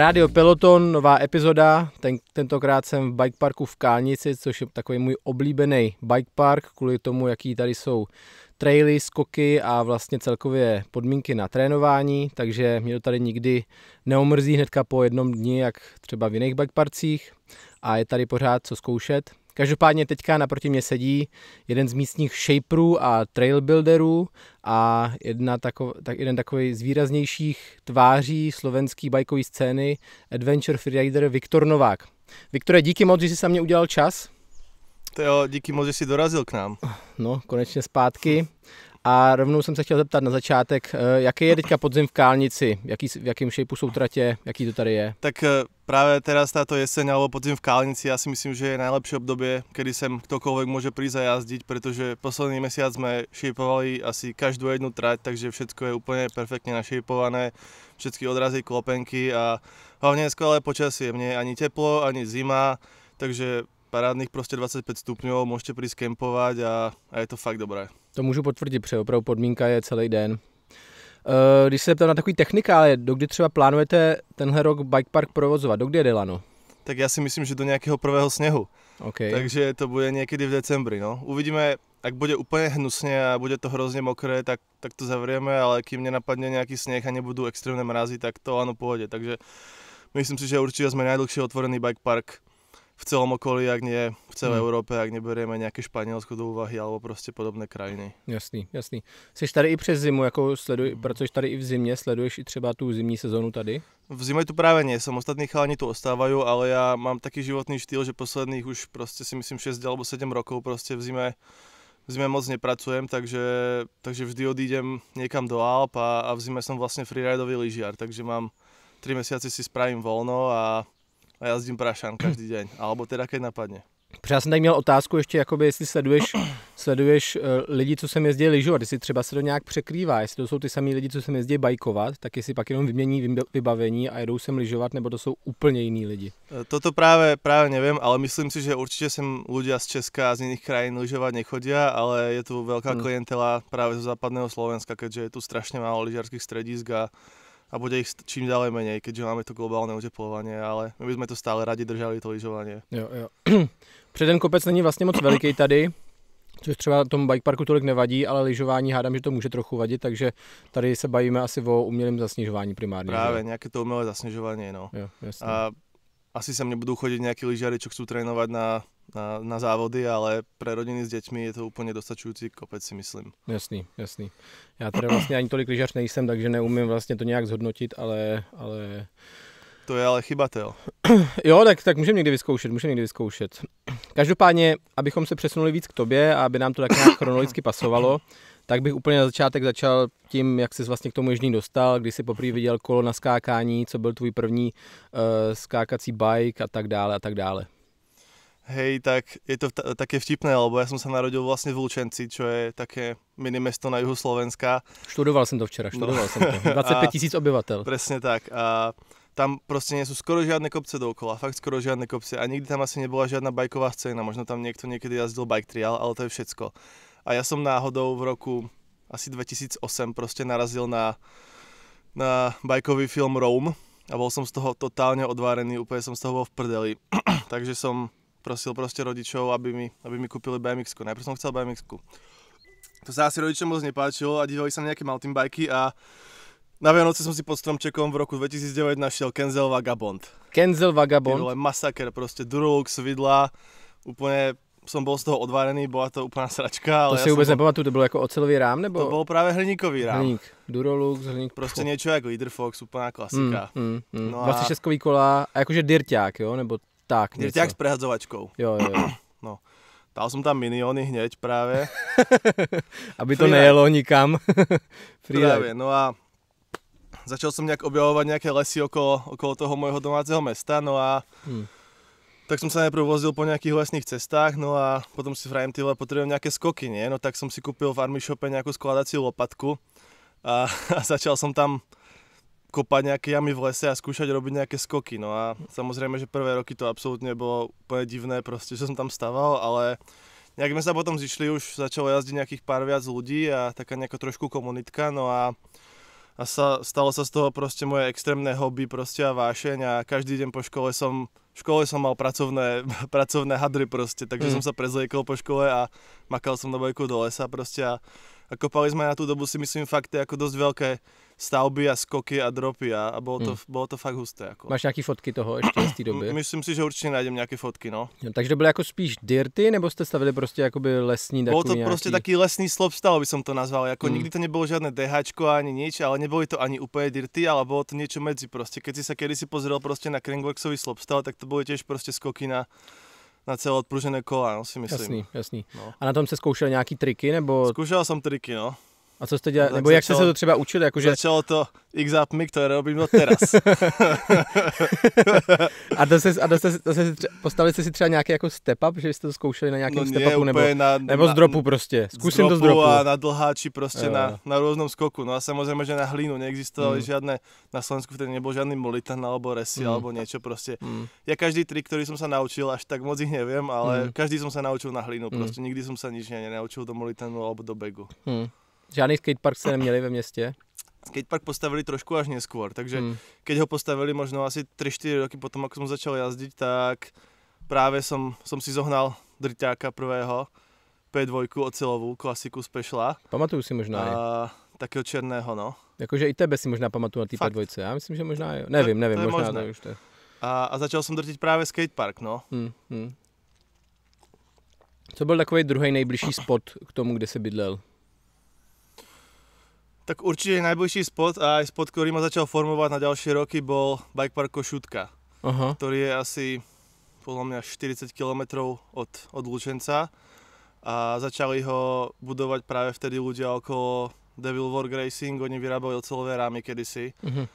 Rádio Peloton, nová epizoda. Ten, tentokrát jsem v bike parku v Kálnici, což je takový můj oblíbený bike park, kvůli tomu, jaký tady jsou traily, skoky a vlastně celkově podmínky na trénování, takže mě to tady nikdy neomrzí hnedka po jednom dni, jak třeba v jiných bike parcích a je tady pořád co zkoušet. Každopádně teďka naproti mě sedí jeden z místních shaperů a trailbuilderů a jedna tako, tak jeden takový z výraznějších tváří slovenské bajkové scény adventure freerider Viktor Novák. Viktore, díky moc, že jsi se mě udělal čas. To jo, díky moc, že jsi dorazil k nám. No, konečně zpátky. A rovnou jsem se chtěl zeptat na začátek, eh, jaký je teďka podzim v Kálnici, jaký, v jakém šejpu jsou tratě, jaký to tady je? Tak eh, Práve teraz táto jeseň alebo podzim v Kálnici, ja si myslím, že je najlepšie obdobie, kedy sem ktokoľvek môže prísť a jazdiť, pretože posledný mesiac sme šípovali asi každú jednu trať, takže všetko je úplne perfektne našípované, všetky odrazy, klopenky a hlavne je skvelé počasie, mne ani teplo, ani zima, takže parádnych prostě 25 stupňů, můžete přijít kempovať a, a je to fakt dobré. To můžu potvrdit, protože opravdu podmínka je celý den. Eh, když se ptám na takový technikále, dokdy třeba plánujete tenhle rok bike park provozovat? Dokdy je Delano? Tak já si myslím, že do nějakého prvého sněhu. Okay. Takže to bude někdy v decembri. No. Uvidíme, jak bude úplně hnusně a bude to hrozně mokré, tak, tak to zavřeme, ale kým napadne nějaký sněh a nebudou extrémné mrazit, tak to ano, pohodě. Takže myslím si, že určitě jsme nejdlouhší otvorený bike park v celom okolí, ak nie v celé hmm. Európe, ak neberieme nějaké Španělsko do úvahy, alebo prostě podobné krajiny. Jasný, jasný. Jsi tady i přes zimu, jako sleduj, hmm. pracuješ tady i v zimě, sleduješ i třeba tu zimní sezonu tady? V zime tu právě nie som, ostatní chalani tu ostávajú, ale já mám taký životný štýl, že posledných už prostě si myslím 6 alebo 7 rokov prostě v zime v zime moc nepracujem, takže, takže vždy odídem někam do Alp a, a v zime som vlastne freeridový lyžiar, takže mám 3 mesiace si spravím volno a a jazdím Prašan každý den, alebo teda keď napadne. Protože já jsem tady měl otázku ještě, jakoby, jestli sleduješ, sleduješ uh, lidi, co sem jezdí lyžovat, jestli třeba se to nějak překrývá, jestli to jsou ty samé lidi, co sem jezdí bajkovat, tak jestli pak jenom vymění vybavení a jedou sem lyžovat, nebo to jsou úplně jiní lidi. Eh, toto právě, právě nevím, ale myslím si, že určitě sem lidé z Česka a z jiných krajín lyžovat nechodí, ale je tu velká hmm. klientela právě z západného Slovenska, keďže je tu strašně málo lyžařských středisk a a bude ich čím ďalej menej, keďže máme to globálne oteplovanie, ale my sme to stále rádi držali, to lyžovanie. Jo, jo. Předen kopec není vlastně moc veľký tady, což třeba tomu bikeparku tolik nevadí, ale lyžování hádám, že to může trochu vadit, takže tady se bavíme asi o umělém zasněžování primárně. Právě, nějaké to umělé zasněžování, no. Jo, jasný. a asi sem nebudou chodit nějaký lyžáři, co chcou trénovat na na, na závody, ale pro rodiny s dětmi je to úplně dostačující kopec, si myslím. Jasný, jasný. Já tady vlastně ani tolik lyžař nejsem, takže neumím vlastně to nějak zhodnotit, ale... ale... To je ale chybatel. jo, tak, tak můžeme někdy vyzkoušet, můžeme někdy vyzkoušet. Každopádně, abychom se přesunuli víc k tobě a aby nám to tak nějak chronologicky pasovalo, tak bych úplně na začátek začal tím, jak jsi vlastně k tomu ježdní dostal, kdy jsi poprvé viděl kolo na skákání, co byl tvůj první uh, skákací bike a tak dále a tak dále hej, tak je to také vtipné, lebo já jsem se narodil vlastně v Lučenci, čo je také mini město na juhu Slovenska. Študoval jsem to včera, no. študoval no. jsem to. 25 tisíc obyvatel. Přesně tak. A tam prostě nejsou skoro žádné kopce dookola, fakt skoro žádné kopce a nikdy tam asi nebyla žádná bajková scéna, možno tam někdo někdy jazdil bike trial, ale to je všecko. A já jsem náhodou v roku asi 2008 prostě narazil na, na bajkový film Rome a byl jsem z toho totálně odvárený, úplně jsem z toho byl v prdeli. Takže jsem prosil prostě rodičov, aby mi, aby mi kúpili BMX. -ku. Najprv som chcel BMX. -ku. To sa asi rodičom moc nepáčilo a dívali sa na nejaké mountain bajky a na Vianoce som si pod stromčekom v roku 2009 našiel Kenzel Vagabond. Kenzel Vagabond? Bylo masaker, prostě duruluk, vidla, úplne som bol z toho odvárený, bola to úplná sračka. Ale to si ja vôbec nepamatuju, to bol ako ocelový rám? Nebo... To bol práve hliníkový rám. Hliník, Durolux, hliník. Prostě niečo ako Leader Fox, úplná klasika. Mm, mm, mm. No 26 a... kola a akože dirťák, jo? Nebo tak, Dirťák s prehadzovačkou. Jo, jo, jo. No. Dal jsem tam miniony hněď právě. Aby to Free nejelo nikam. právě, no a začal jsem nějak objavovat nějaké lesy okolo, okolo toho mojho domácího města, no a hmm. tak jsem se nejprve vozil po nějakých lesních cestách, no a potom si vrajím, tyhle potřebuji nějaké skoky, ne? No tak jsem si koupil v Army Shope nějakou skladací lopatku a, a začal jsem tam kopat nějaké jamy v lese a zkoušet robit nějaké skoky. No a samozřejmě, že prvé roky to absolutně bylo úplně divné, prostě, že jsem tam stával, ale nějak jsme se potom zišli, už začalo jazdit nějakých pár viac lidí a taká nějaká trošku komunitka, no a a sa, stalo sa z toho prostě moje extrémné hobby prostě a vášeň a každý den po škole som, v škole som mal pracovné, pracovné hadry prostě, takže mm. som sa prezliekol po škole a makal som na bojku do lesa prostě a, a kopali sme na tú dobu si myslím fakt jako dost velké stavby a skoky a dropy a, a bylo, to, hmm. bylo to fakt husté. Jako. Máš nějaké fotky toho ještě z té doby? Myslím si, že určitě najdem nějaké fotky, no. no takže to byly jako spíš dirty, nebo jste stavili prostě jakoby lesní Bylo to prostě nějaký... prostě taky lesní slop stalo, by som to nazval. Jako hmm. nikdy to nebylo žádné DH ani nič, ale nebyly to ani úplně dirty, ale bylo to něco mezi prostě. Když si se kedysi pozrel prostě na Kringlexový slop stalo, tak to byly těž prostě skoky na na celé odpružené kola, no, si myslím. Jasný, jasný. No. A na tom se zkoušel nějaký triky, nebo... Zkoušel jsem triky, no. A co jste dělali, no, nebo začalo, jak jste se to třeba učili? Jako, že... Začalo to XAP mi, které robím no teraz. a to se, a to se, to se postavili jste si třeba nějaký jako step up, že jste to zkoušeli na nějakém no step upu, nebo, na, nebo z dropu prostě. Zkusím z to z dropu. a na dlháči prostě jo. na, na různom skoku. No a samozřejmě, že na hlínu neexistovali hmm. žádné, na Slovensku vtedy nebyl žádný molitan alebo resi, hmm. alebo něco prostě. Hmm. Já každý trik, který jsem se naučil, až tak moc jich nevím, ale hmm. každý jsem se naučil na hlínu, mm. prostě hmm. nikdy jsem se nič nenaučil do molitanu alebo do begu. Hmm. Žádný skatepark se neměli ve městě? Skatepark postavili trošku až neskôr, takže hmm. keď ho postavili možno asi 3-4 roky potom, ako som začal jazdiť, tak práve som, som si zohnal drťáka prvého, P2 ocelovú, klasiku Speciala. Pamatuju si možná. A, takého černého, no. Jakože i tebe si možná pamatuju na té P2, já myslím, že možná jo. Nevím, nevím, to možná možné. to už to A, a začal jsem drtit právě skatepark, no. Hmm, hmm. Co byl takový druhý nejbližší spot k tomu, kde se bydlel? Tak určitě nejbližší spot a i spot, který mě začal formovat na další roky, byl Bike Park Košutka, Aha. který je asi podle mě 40 km od, od Lučenca a začali ho budovat právě vtedy lidé okolo Devil Work Racing, oni vyrábali ocelové rámy kedysi. Uh-huh.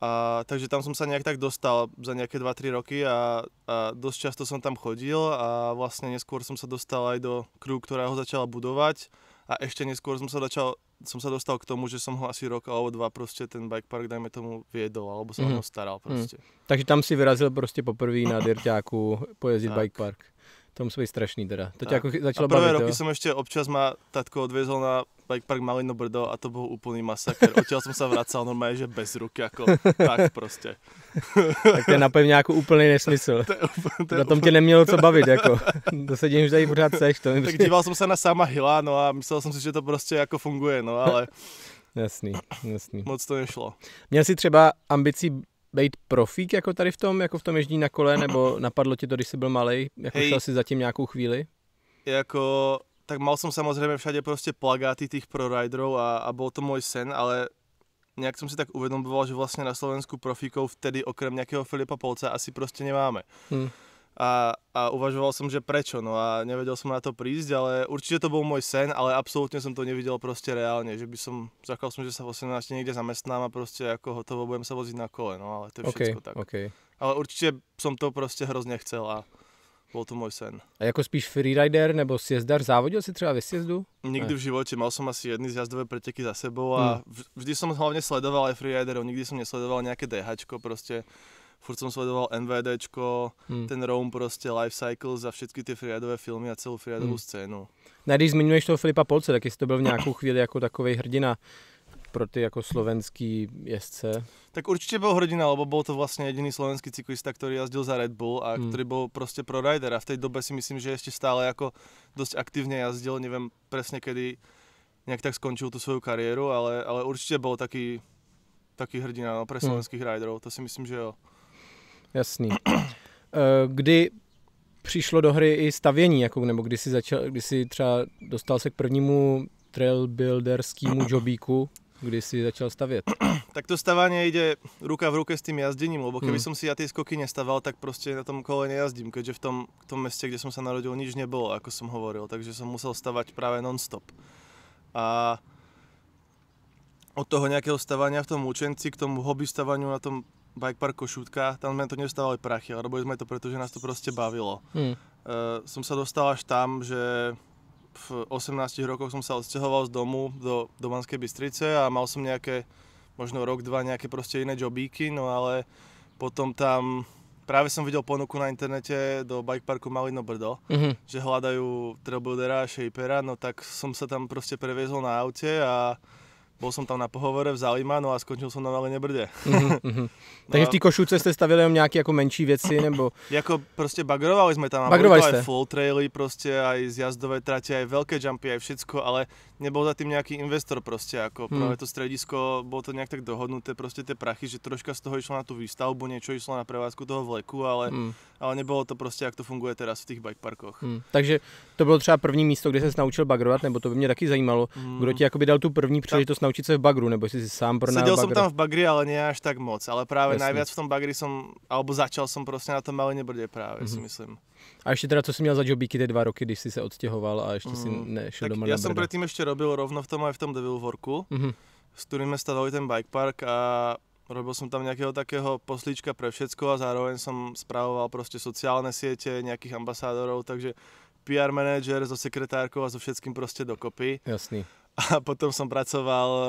A, takže tam som sa nejak tak dostal za nejaké 2-3 roky a, a dosť často som tam chodil a vlastne neskôr som sa dostal aj do kruhu, ktorá ho začala budovať a ešte neskôr som sa začal som sa dostal k tomu, že som ho asi rok alebo dva prostě ten bike park, dajme tomu, viedol, alebo som mm. ho mhm. staral mhm. prostě. Mm. Takže tam si vyrazil prostě poprvé na Dirťáku pojezdit bike park. To musí být strašný teda. To tě jako začalo a prvé bavit, roky jo? jsem ještě občas má tatko odvezl na Bike Park Malino Brdo a to byl úplný masakr. Odtěl jsem se vracal normálně, že bez ruk, jako tak prostě. tak to je napevně pevňáku jako úplný nesmysl. To, to, na tom tě nemělo co bavit, jako. To se tím, že tady pořád seš. To tak prostě- díval jsem se na sama Hila, no a myslel jsem si, že to prostě jako funguje, no ale... jasný, jasný. Moc to nešlo. Měl jsi třeba ambicí být profík jako tady v tom, jako v tom ježdí na kole, nebo napadlo ti to, když jsi byl malý, jako Hej. šel jsi zatím nějakou chvíli? Jako, tak mal som samozrejme všade prostě plagáty tých proriderov a, a byl to môj sen, ale nějak som si tak uvědomoval, že vlastne na Slovensku profíkou vtedy okrem nějakého Filipa Polca asi prostě nemáme. Hmm a, a uvažoval som, že prečo, no a nevedel som na to prísť, ale určite to bol môj sen, ale absolútne som to nevidel proste reálne, že by som, zakal som, že sa v 18 niekde zamestnám a proste ako hotovo budem sa voziť na kole, no ale to je všetko tak. Okay. Ale určite som to proste hrozně chcel a byl to můj sen. A jako spíš freerider nebo sjezdař, závodil si třeba ve sjezdu? Nikdy ne. v životě, mal jsem asi jedny zjazdové preteky za sebou a hmm. vždy jsem hlavně sledoval aj freeriderov, nikdy jsem nesledoval nějaké DH, prostě furt jsem sledoval NVDčko, hmm. ten Rome prostě, Life cycle za všechny ty freeridové filmy a celou freeridovou hmm. scénu. No když zmiňuješ toho Filipa Polce, tak jsi to byl v nějakou chvíli jako takový hrdina pro ty jako slovenský jezdce? Tak určitě byl hrdina, lebo byl to vlastně jediný slovenský cyklista, který jazdil za Red Bull a hmm. který byl prostě pro ridera. V té době si myslím, že ještě stále jako dost aktivně jazdil, nevím přesně kedy nějak tak skončil tu svou kariéru, ale, ale určitě byl taky, taky hrdina no, pro hmm. slovenských hmm. riderů, to si myslím, že jo. Jasný. Eh, kdy přišlo do hry i stavění, jako, nebo kdy jsi, začal, kdy jsi třeba dostal se k prvnímu trailbuilderskému jobíku, kdy jsi začal stavět? tak to stavání jde ruka v ruke s tím jazdením, lebo keby hmm. si já ty skoky nestaval, tak prostě na tom kole nejazdím, keďže v tom, v tom městě, kde jsem se narodil, nič nebylo, jako jsem hovoril, takže jsem musel stavať právě nonstop. A od toho nejakého stavania v tom učenci k tomu hobby stavaniu na tom bike park Košutka, tam sme to nevstávali prachy, ale robili sme to, že nás to proste bavilo. Hmm. Uh, eh, som sa dostal až tam, že v 18 rokoch som sa odsťahoval z domu do, do Banskej Bystrice a mal som nejaké, možno rok, dva, nejaké proste iné jobíky, no ale potom tam práve som videl ponuku na internete do bike parku Malino Brdo, mm-hmm. že hľadajú trailbuildera a shapera, no tak som sa tam proste previezol na aute a bol som tam na pohovore v no a skončil som na Lině Brdě. Takže v té košuce jste stavili jenom nějaké jako menší věci, nebo... jako prostě bagrovali jsme tam, bagrovali jste. full traily prostě, aj zjazdové tratě, aj velké jumpy, aj všecko, ale nebyl za tím nějaký investor prostě, jako hmm. právě to stredisko, bylo to nějak tak dohodnuté, prostě ty prachy, že troška z toho išlo na tu výstavbu, něco išlo na provázku toho vleku, ale, hmm. ale nebylo to prostě, jak to funguje teraz v těch bikeparkoch. Hmm. Takže to bylo třeba první místo, kde se naučil bagrovat, nebo to by mě taky zajímalo, hmm. kdo ti dal tu první příležitost naučit se v bagru, nebo jsi si sám pro Seděl jsem tam v bagri, ale ne až tak moc, ale právě nejvíc v tom bagri jsem, alebo začal jsem prostě na tom Malině Brdě právě, mm-hmm. si mhm. myslím. A ještě teda, co jsi měl za jobíky ty dva roky, když jsi se odstěhoval a ještě mm. si nešel tak doma Já jsem předtím ještě robil rovno v tom aj v tom Devil Worku, mm-hmm. s kterým jsme ten bike park a Robil jsem tam nějakého takého poslíčka pro všecko a zároveň jsem spravoval prostě sociální sítě nějakých ambasádorů, takže PR manager so sekretárkou a so všetkým proste dokopy. Jasný a potom som pracoval eh,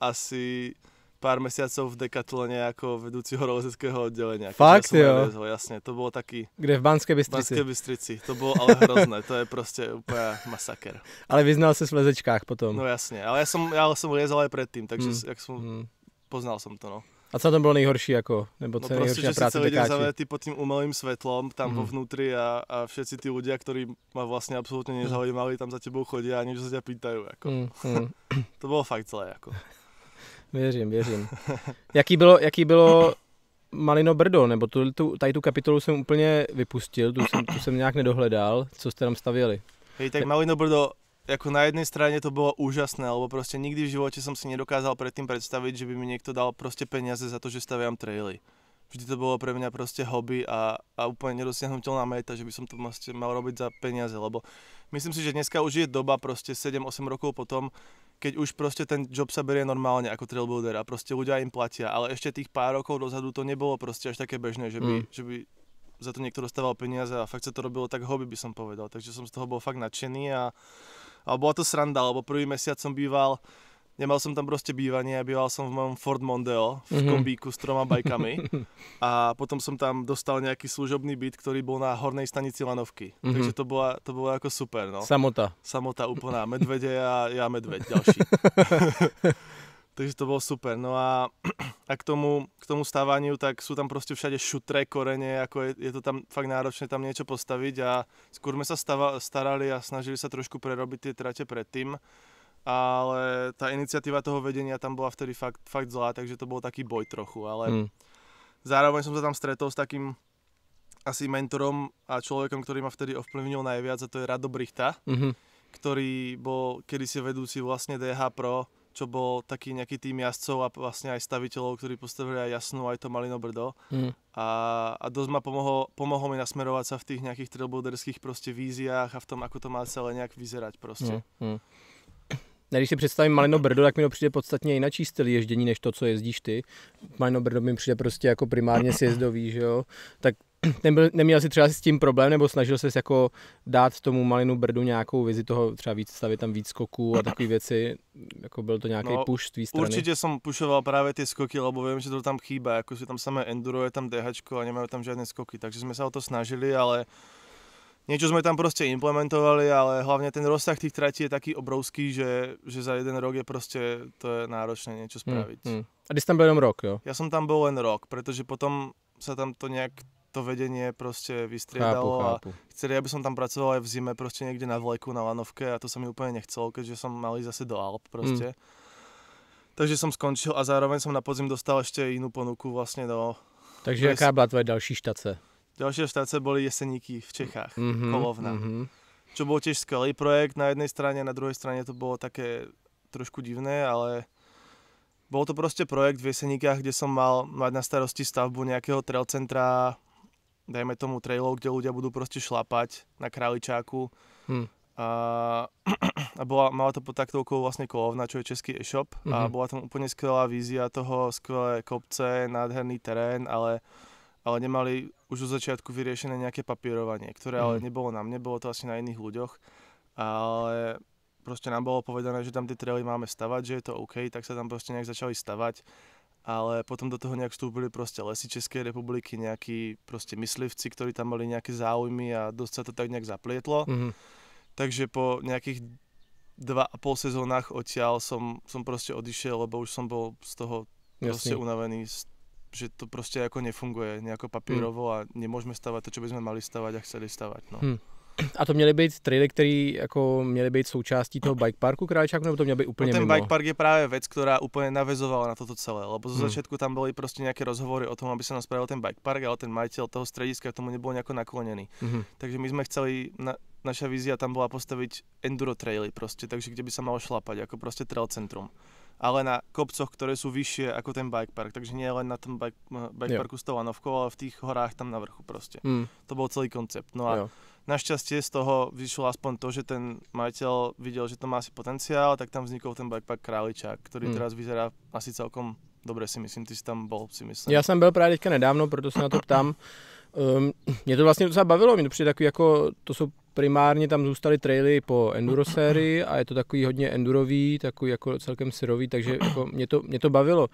asi pár mesiacov v Decathlone ako vedúci horolezeckého oddelenia. Fakt ja jo? jasne, to bolo taký... Kde v Banské Bystrici? Banské Bystrici, to bolo ale hrozné, to je proste úplne masaker. Ale vyznal se v lezečkách potom. No jasne, ale ja som, ja som liezol aj predtým, takže hmm. jak som, hmm. poznal som to no. A co tam bylo nejhorší jako? Nebo co no prostě, že si celý deň pod tím umelým svetlom tam mm. vo mhm. vnútri a, a všetci tí ľudia, ktorí ma vlastne absolútne mhm. nezaujímali, tam za tebou chodí a něco se tě pýtají, Jako. Mm, -hmm. to bylo fakt celé. Jako. Věřím, věřím. Jaký bylo, jaký bylo Malino Brdo, nebo tu, tu, tady tu kapitolu jsem úplně vypustil, tu jsem, tu jsem nějak nedohledal, co jste tam stavěli. Hej, tak Malino Brdo jako na jednej strane to bolo úžasné, lebo prostě nikdy v živote som si nedokázal predtým predstaviť, že by mi niekto dal prostě peniaze za to, že staviam traily. Vždy to bolo pre mňa prostě hobby a, a úplne nedosiahnutelná meta, že by som to prostě mal robiť za peniaze, lebo myslím si, že dneska už je doba prostě 7-8 rokov potom, keď už prostě ten job sa berie normálne ako trailbuilder a prostě ľudia im platia, ale ešte tých pár rokov dozadu to nebolo prostě až také bežné, že by, mm. že by za to niekto dostával peniaze a fakt sa to robilo tak hobby, by som povedal. Takže som z toho bol fakt nadšený a a bola to sranda, lebo prvý mesiac som býval, nemal som tam proste bývanie, býval som v mojom Ford Mondeo v mm-hmm. kombíku s troma bajkami a potom som tam dostal nejaký služobný byt, ktorý bol na hornej stanici Lanovky. Mm-hmm. Takže to bolo, to bolo ako super, no. Samota. Samota úplná, medvede a ja medveď ďalší. takže to bylo super. No a, a k tomu, k tomu stávání, tak jsou tam prostě všade šutré koreně, jako je, je to tam fakt náročné tam něco postavit a skôr jsme se starali a snažili se trošku prerobit ty tratě předtím ale ta iniciativa toho vedenia tam byla vtedy fakt, fakt zlá, takže to byl taký boj trochu, ale hmm. zároveň jsem se tam stretol s takým asi mentorom a člověkem, který ma vtedy ovplyvnil nejvíc a to je Rado Brichta, mm -hmm. který byl kedysi vedoucí vlastně DH Pro čo bol taký nejaký tým jazdcov a vlastne aj staviteľov, ktorí postavili aj Jasnú, aj to Malino Brdo. Mm. A, a dosť ma pomohol, pomohol mi nasmerovať sa v tých nejakých trailbuilderských prostě víziách a v tom, ako to má celé nějak vyzerať prostě. Mm. Mm. Když si představím Malino Brdo, tak mi to přijde podstatně jinačí styl ježdění, než to, co jezdíš ty. Malino Brdo mi přijde prostě jako primárně sjezdový, že jo? Tak nebyl, neměl si třeba s tím problém, nebo snažil se jako dát tomu Malinu Brdu nějakou vizi toho, třeba víc stavit tam víc skoků a takové věci, jako byl to nějaký no, push z tvý strany? Určitě jsem pušoval právě ty skoky, lebo vím, že to tam chýba, jako si tam samé enduro, je tam DH a nemají tam žádné skoky, takže jsme se o to snažili, ale Niečo sme tam proste implementovali, ale hlavne ten rozsah tých tratí je taký obrovský, že, že za jeden rok je proste, to je náročné niečo spraviť. Hmm, hmm. A ty tam byl jenom rok, jo? Ja som tam bol len rok, pretože potom sa tam to nejak to vedenie proste vystriedalo chápu, chápu. a chceli, aby som tam pracoval aj v zime proste niekde na vleku, na lanovke a to sa mi úplne nechcelo, keďže som mal ísť zase do Alp proste. Mm. Takže som skončil a zároveň som na podzim dostal ešte inú ponuku vlastne do... No. Takže jaká byla tvoje další štace? Další štace byly Jeseníky v Čechách, mm -hmm, Kolovna. Mm -hmm. Čo bol tiež skvelý projekt na jedné straně, na druhé straně to bylo také trošku divné, ale bol to prostě projekt v Jeseníkách, kde som mal mať na starosti stavbu nějakého trail centra, dajme tomu trailov, kde ľudia budú proste šlapať na králičáku. Hmm. A, a bola, mala to pod taktovkou vlastne Kolovna, čo je český e-shop mm-hmm. a mhm. bola tam úplne skvelá vízia toho, skvelé kopce, nádherný terén, ale, ale nemali už od začiatku vyriešené nejaké papírovanie, ktoré mm. ale mhm. nebolo na mne, bolo to asi na iných ľuďoch, ale proste nám bolo povedané, že tam tie traily máme stavať, že je to OK, tak sa tam proste nejak začali stavať ale potom do toho nějak vstoupili prostě lesy České republiky, nějaký prostě myslivci, kteří tam mali nějaké záujmy a dost se to tak nějak zaplietlo. Mm-hmm. Takže po nějakých dva a půl sezónách odtiaľ som, som prostě odišel, lebo už som bol z toho prostě Jasný. unavený, že to prostě jako nefunguje nějako papírovo mm. a nemůžeme stavat to, co bychom mali stavat a chceli stavat. No. Mm. A to měly být traily, které jako měly být součástí toho bike parku Králičáku, nebo to mělo být no úplně no ten mimo? bike park je právě věc, která úplně navezovala na toto celé, lebo ze hmm. začátku tam byly prostě nějaké rozhovory o tom, aby se naspravil ten bike park, ale ten majitel toho střediska, k tomu nebyl nějak nakloněný. Hmm. Takže my jsme chceli, na, naša vizia tam byla postavit enduro traily prostě, takže kde by se malo šlapat, jako prostě trail centrum ale na kopcoch, které jsou vyšší, jako ten bike park. Takže nie len na tom bike, eh, bike parku s tou lanovkou, ale v těch horách tam na vrchu prostě. Mm. To byl celý koncept. No a jo. Našťastie z toho vyšlo aspoň to, že ten majiteľ videl, že to má asi potenciál, tak tam vznikol ten backpack Králičák, který hmm. teraz vyzerá asi celkom dobře, si myslím. Ty jsi tam byl, si myslím. Já jsem byl právě teďka nedávno, proto se na to ptám. Um, mě to vlastně docela bavilo, mě to přijde takový jako, to jsou primárně tam zůstaly traily po enduro sérii a je to takový hodně endurový, takový jako celkem syrový, takže jako mě, to, mě to bavilo.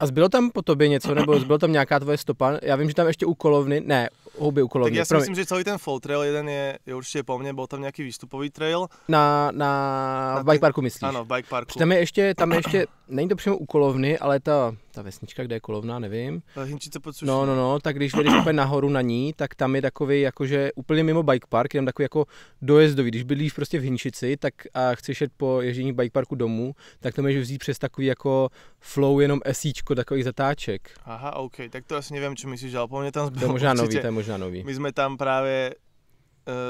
A zbylo tam po tobě něco, nebo zbylo tam nějaká tvoje stopa? Já vím, že tam ještě u kolovny, ne, Kolonie. Tak já si Promi- myslím, že celý ten full trail jeden je, je určitě po mně, byl tam nějaký výstupový trail. Na, na, na v bike parku myslíš? Ano, v bike parku. Tam je ještě, tam je ještě, není to přímo u kolovny, ale ta, ta vesnička, kde je kolovna, nevím. Hinčice pod suší. No, no, no, tak když jdeš úplně nahoru na ní, tak tam je takový jakože úplně mimo bike park, jenom takový jako dojezdový. Když bydlíš prostě v Hinčici tak a chceš jet po ježdění bike parku domů, tak to můžeš vzít přes takový jako flow jenom esíčko takových zatáček. Aha, OK, tak to asi nevím, co myslíš, ale po mně tam zbylo to možná určitě, nový, to je možná možná nový. My jsme tam právě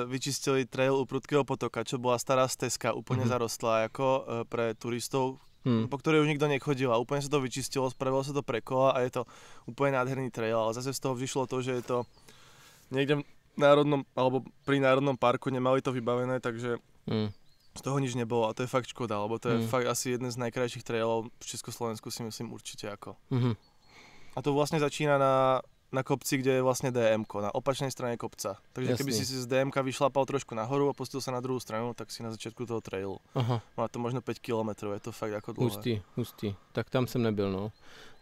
uh, vyčistili trail u Prudkého potoka, čo byla stará stezka, úplně mm-hmm. zarostla jako uh, pre turistov, mm. po které už nikdo nechodil a úplně se to vyčistilo, spravilo se to pre kola a je to úplně nádherný trail, ale zase z toho vyšlo to, že je to někde v národnom, alebo pri národnom parku nemali to vybavené, takže mm. z toho nič nebylo a to je fakt škoda, lebo to je mm. fakt asi jeden z najkrajších trailů v Československu si myslím určitě jako. Hmm. A to vlastně začíná na na kopci, kde je vlastně DM, na opačné straně kopce. Takže Jasný. keby si z DM vyšlapal trošku nahoru a postil se na druhou stranu, tak si na začátku toho trailu. Aha. Má no to možno 5 km, je to fakt jako dlouhé. Hustý, hustý. Tak tam jsem nebyl, no.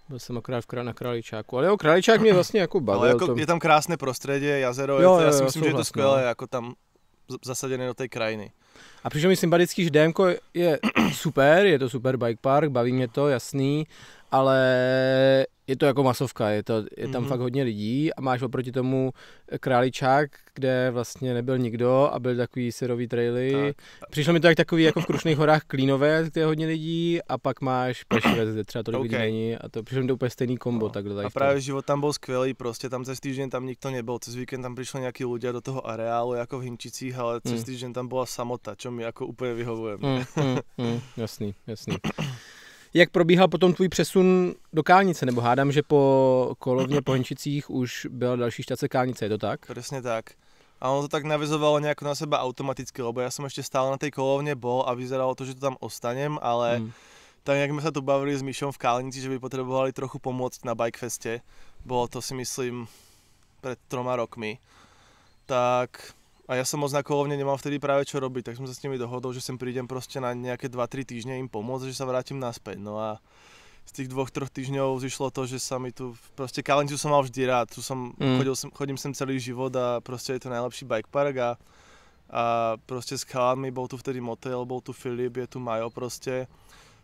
Byl jsem akorát v na Králičáku, ale jo, Králičák mě vlastně jako bavil. Ale jako, je tam krásné prostředí, jazero, jo, je to, já si jo, myslím, jo, že je to skvělé, no. jako tam zasaděné do té krajiny. A přišlo mi sympatický, že DM je super, je to super bike park, baví mě to, jasný, ale je to jako masovka, je, to, je tam mm-hmm. fakt hodně lidí a máš oproti tomu Králičák, kde vlastně nebyl nikdo a byl takový syrový traily. Tak. Přišlo mi to jak takový jako v Krušných horách Klínové, kde je hodně lidí a pak máš Plešovec, kde třeba tolik okay. lidí není a to přišlo mi to úplně stejný kombo. No. Takhle, a právě život tam byl skvělý, prostě tam cez týden tam nikdo nebyl, cez víkend tam přišli nějaký lidé do toho areálu jako v Hinčicích, ale cez mm. týden tam byla samota, čo mi jako úplně vyhovuje. Mm, mm, mm, jasný, jasný. Jak probíhal potom tvůj přesun do Kálnice? Nebo hádám, že po kolovně po Henčicích už byla další štace Kálnice, je to tak? Přesně tak. A ono to tak navizovalo nějak na sebe automaticky, lebo Já jsem ještě stále na té kolovně, bol a vyzeralo to, že to tam ostanem, ale hmm. tak jak jsme se tu bavili s Myšom v Kálnici, že by potřebovali trochu pomoct na Bikefeste, Bylo to si myslím před troma rokmi, tak a já jsem moc na kolovně nemal vtedy právě čo robiť, tak jsem se s nimi dohodl, že sem prídem prostě na nějaké 2-3 týždne jim pomôcť, že se vrátím naspäť. No a z tých dvoch, troch týždňov zišlo to, že sa mi tu, prostě Kalenciu som mal vždy rád, tu som, mm. chodil sem, chodím sem celý život a prostě je to najlepší bike park a, a prostě s Kalami, bol tu vtedy Motel, bol tu Filip, je tu Majo prostě,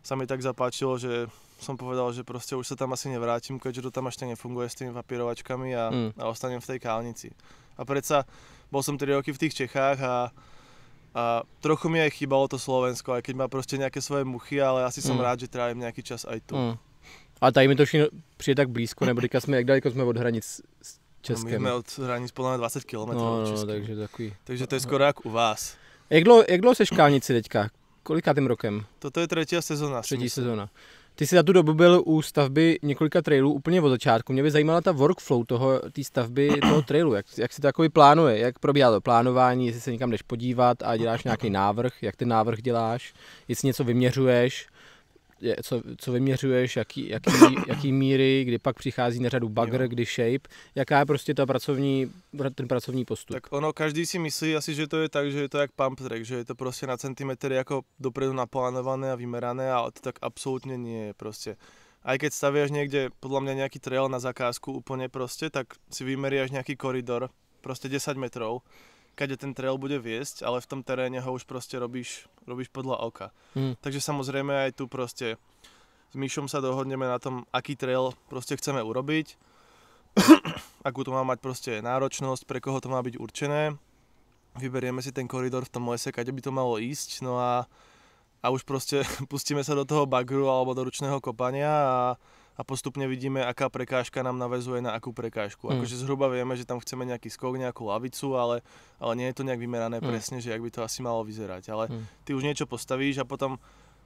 sa mi tak zapáčilo, že som povedal, že prostě už se tam asi nevrátim, keďže to tam až tak nefunguje s tými papírovačkami a, mm. a ostanem v tej kálnici. A predsa bol som 3 roky v tých Čechách a, a trochu mi aj chýbalo to Slovensko, aj keď má prostě nějaké svoje muchy, ale asi jsem mm. rád, že trávím nějaký čas aj tu. Mm. A tady mi to všechno přijde tak blízko, nebo teďka jsme, jak daleko jsme od hranic s Českem? No, my jsme od hranic podle 20 km no, no, takže takový. Takže to je skoro jak u vás. Jak dlouho, jak dlouho seš teďka? Kolikátým rokem? Toto je třetí sezóna. Třetí sezóna. Ty jsi za tu dobu byl u stavby několika trailů úplně od začátku. Mě by zajímala ta workflow toho, té stavby toho trailu. Jak, jak se to jako plánuje? Jak probíhá to plánování? Jestli se někam jdeš podívat a děláš nějaký návrh? Jak ten návrh děláš? Jestli něco vyměřuješ? je, co, co vyměřuješ, jaký, jaký, jaký míry, kdy pak přichází na řadu bagr, kdy shape, jaká je prostě ta pracovní, ten pracovní postup. Tak ono, každý si myslí asi, že to je tak, že je to jak pump track, že je to prostě na centimetry jako dopredu naplánované a vymerané a to tak absolutně nie je prostě. Aj keď stavíš někde, podle mě nějaký trail na zakázku úplně prostě, tak si vymeríš nějaký koridor, prostě 10 metrov kde ten trail bude viesť, ale v tom teréne ho už proste robíš, robíš podľa oka. Hmm. Takže samozrejme aj tu proste s Myšom sa dohodneme na tom, aký trail proste chceme urobiť, akú to má mať proste náročnosť, pre koho to má byť určené. Vyberieme si ten koridor v tom lese, kde by to malo ísť, no a, a už proste pustíme sa do toho bagru alebo do ručného kopania a a postupně vidíme, aká prekážka nám navezuje na akou prekážku. Mm. Akože zhruba vieme, že tam chceme nějaký skok, nějakou lavicu, ale, ale nie je to nějak vymerané mm. presne, že jak by to asi malo vyzerať. Ale mm. ty už niečo postavíš a potom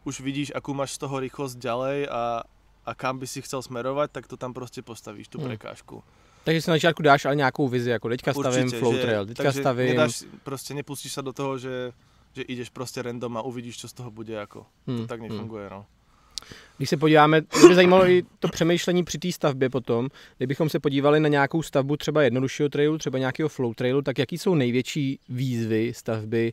už vidíš, akou máš z toho rychlost ďalej a, a kam by si chcel smerovat, tak to tam prostě postavíš, tu mm. prekážku. Takže si na začátku dáš ale nějakou vizi, jako teďka Určitě, stavím flow trail, teďka takže stavím... Nedáš, prostě nepustíš se do toho, že, že ideš prostě random a uvidíš, co z toho bude, jako. Hmm. To tak hmm. nefunguje, hmm. no. Když se podíváme, to by zajímalo i to přemýšlení při té stavbě potom, kdybychom se podívali na nějakou stavbu třeba jednoduššího trailu, třeba nějakého flow trailu, tak jaký jsou největší výzvy stavby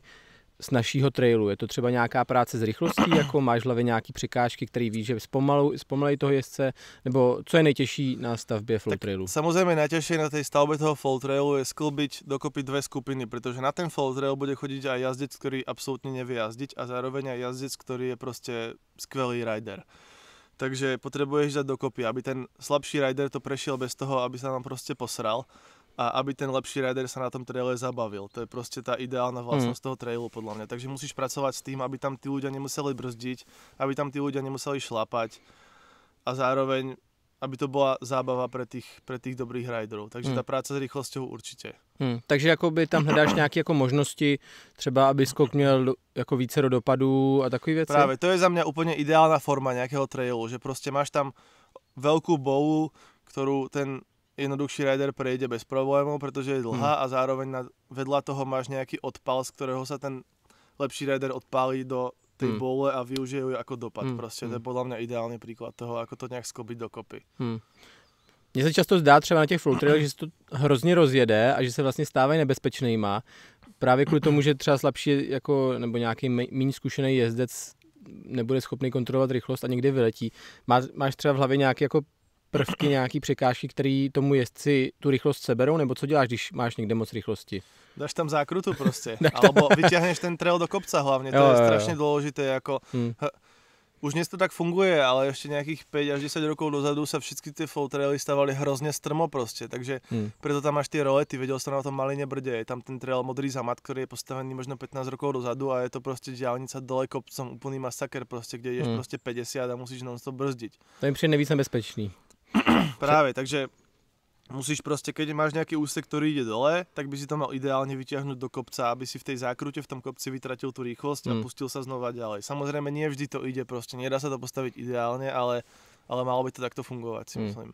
z našího trailu? Je to třeba nějaká práce s rychlostí, jako máš v hlavě nějaké překážky, které víš, že zpomalují zpomalej toho jezdce, nebo co je nejtěžší na stavbě flow tak trailu? Samozřejmě nejtěžší na té stavbě toho flow trailu je sklbit dokopy dvě skupiny, protože na ten flow trail bude chodit a jazdec, který absolutně neví jazdiť a zároveň aj jazdec, který je prostě skvělý rider. Takže potřebuješ dát dokopy, aby ten slabší rider to prešiel bez toho, aby se nám prostě posral a aby ten lepší rider sa na tom traile zabavil. To je prostě ta ideálna vlastnosť mm. toho trailu podľa mňa. Takže musíš pracovať s tým, aby tam tí ľudia nemuseli brzdiť, aby tam tí ľudia nemuseli šlapať a zároveň aby to byla zábava pro těch pre tých dobrých riderů. Takže mm. ta práce s rýchlosťou určitě. Hmm. Takže jakoby tam hledáš nějaké jako možnosti, třeba aby skok měl jako více do dopadů a takové věci? Právě, to je za mě úplně ideální forma nějakého trailu, že prostě máš tam velkou boulu, kterou ten jednoduchší rider prejde bez problémů, protože je dlhá hmm. a zároveň na, vedľa toho máš nějaký odpal, z kterého se ten lepší rider odpálí do té hmm. boule a využije ju jako dopad. Hmm. Prostě to je hmm. podle mě ideální příklad toho, jako to nějak skobit do Hmm. Mně se často zdá třeba na těch floatrailech, že se to hrozně rozjede a že se vlastně stávají nebezpečnýma. Právě kvůli tomu, že třeba slabší jako, nebo nějaký méně zkušený jezdec nebude schopný kontrolovat rychlost a někdy vyletí. Má, máš třeba v hlavě nějaký jako prvky, nějaký překážky, které tomu jezdci tu rychlost seberou, nebo co děláš, když máš někde moc rychlosti? Dáš tam zákrutu prostě, alebo vyťahneš ten trail do kopca hlavně, to jo, je strašně důležité, jako... Hmm. Už dnes to tak funguje, ale ještě nějakých 5 až 10 rokov dozadu se všechny ty full traily stavaly hrozně strmo prostě, takže hmm. proto tam máš ty rolety, viděl jsem na tom Malině Brdě, je tam ten trail Modrý zamat, který je postavený možno 15 rokov dozadu a je to prostě dálnice dole kopcem, úplný masaker prostě, kde jdeš hmm. prostě 50 a musíš non stop brzdit. To mi přijde nejvíc nebezpečný. Právě, takže musíš prostě, keď máš nějaký úsek, který jde dole, tak by si to mal ideálně vyťahnuť do kopca, aby si v tej zákrutě v tom kopci vytratil tu rychlost hmm. a pustil se znova ďalej. Samozřejmě nie vždy to ide, prostě nedá se to postavit ideálně, ale, ale malo by to takto fungovat, si mm. myslím.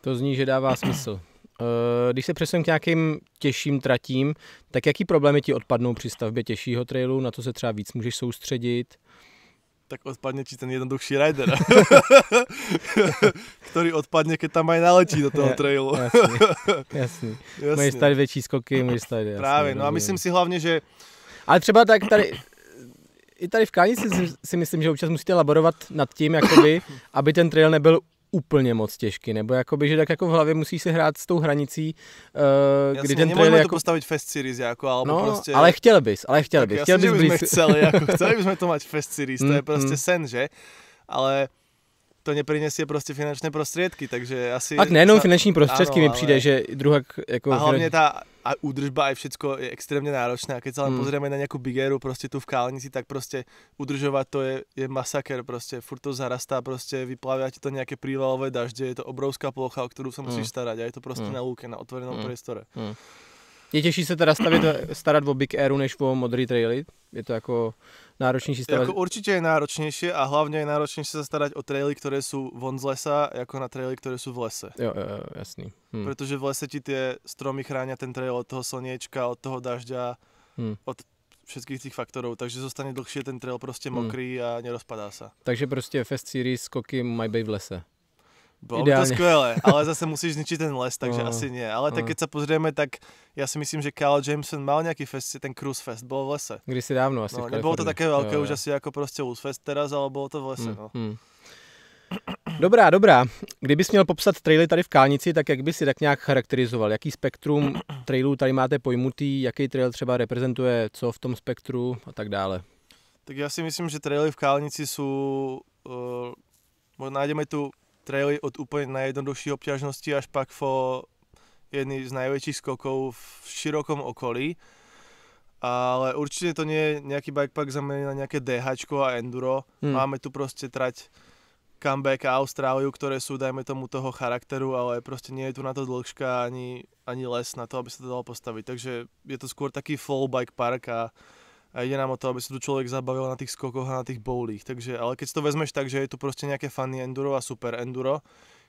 To zní, že dává smysl. Eh, když se přesuneme k nějakým těžším tratím, tak jaký problémy ti odpadnou při stavbě těžšího trailu, na co se třeba víc můžeš soustředit? tak odpadne či ten jednoduchší rider, ktorý odpadne, keď tam aj naletí do toho trailu. jasný, jasný. jasný. Můžeš stať větší skoky, můžeš stať... Jasný, Právě, no a myslím si hlavně, že... Ale třeba tak tady, i tady v Káni si, si myslím, že občas musíte laborovat nad tím, jakoby, aby ten trail nebyl úplně moc těžký, nebo jakoby, že tak jako v hlavě musí se hrát s tou hranicí, uh, kdy ten trailer jako... to postavit Fest Series, jako, alebo no, prostě... ale chtěl bys, ale chtěl tak bys. Chtěl jasný, bys blíz... chceli, jako, chceli bychom to mít Fest Series, to je mm, prostě mm. sen, že? Ale to neprinesie prostě finančné prostředky, takže asi... Tak nejenom finanční prostředky ano, mi přijde, ale... že druhak jako... A hlavně ta a údržba je všecko je extrémně náročné. A keď se ale hmm. pozrieme na nějakou bigeru prostě tu v Kálnici, tak prostě udržovat to je, je masaker, prostě furt to zarastá, prostě vyplavia ti to nějaké prívalové daždě, je to obrovská plocha, o kterou se musíš hmm. starat a je to prostě hmm. na lůke, na otvorenom hmm. priestore. Hmm. Je těžší se teda stavit, eh, starat o Big Airu než o modrý traily? Je to jako náročnější stavit? Jako určitě je náročnější a hlavně je náročnější se starat o traily, které jsou von z lesa, jako na traily, které jsou v lese. Jo, jo, jasný. Hm. Protože v lese ti ty stromy chrání ten trail od toho slněčka, od toho dažďa, hm. od všech těch faktorů, takže zostane dlhší ten trail prostě hm. mokrý hmm. a nerozpadá se. Takže prostě Fest Series skoky mají být v lese. Bylo by to skvělé, ale zase musíš zničit ten les, takže no, asi ne. Ale tak no. keď se pozrieme, tak já si myslím, že Kyle Jameson mal nějaký fest, ten Cruise Fest, byl v lese. Když si dávno asi no, Nebylo to také velké jo, jo. už asi jako prostě Loose Fest teraz, ale bylo to v lese. Hmm, no. hmm. Dobrá, dobrá. Kdybys měl popsat traily tady v Kálnici, tak jak bys si tak nějak charakterizoval? Jaký spektrum trailů tady máte pojmutý? Jaký trail třeba reprezentuje co v tom spektru a tak dále? Tak já si myslím, že traily v Kálnici jsou... Uh, najdeme tu traily od úplně nejjednodušší obťažností až pak po jedný z největších skokov v širokom okolí. Ale určitě to nie je nejaký bikepack zamený na nějaké DH a enduro. Hmm. Máme tu prostě trať comeback a Austráliu, které jsou, dajme tomu, toho charakteru, ale prostě nie je tu na to dlhška ani, ani les na to, aby se to dalo postavit. Takže je to skôr taký full bike park a a jde nám o to, aby se tu člověk zabavil na těch skokoch a na těch bowlích. Takže, ale keď si to vezmeš tak, že je tu prostě nějaké funny enduro a super enduro,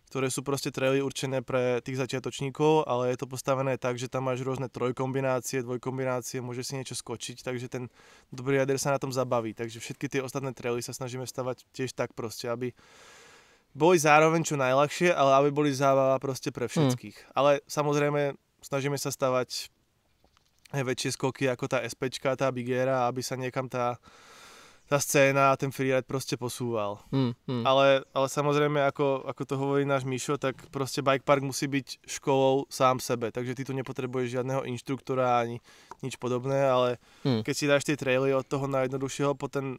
ktoré sú prostě traily určené pre tých začiatočníkov, ale je to postavené tak, že tam máš rôzne trojkombinácie, dvojkombinácie, môže si niečo skočiť, takže ten dobrý jader sa na tom zabaví. Takže všetky tie ostatné traily sa snažíme stavať tiež tak prostě, aby boli zároveň čo najľahšie, ale aby boli zábava prostě pre hmm. všetkých. Hmm. Ale samozrejme snažíme sa stavať väčšie skoky ako tá SPčka, tá Bigera, aby sa niekam tá, tá scéna a ten freeride proste posúval. Mm, mm. Ale, ale samozrejme, ako, ako to hovorí náš Mišo, tak proste bike park musí byť školou sám sebe, takže ty tu nepotrebuješ žiadneho inštruktora ani nič podobné, ale mm. keď si dáš tie traily od toho najjednoduchšieho po ten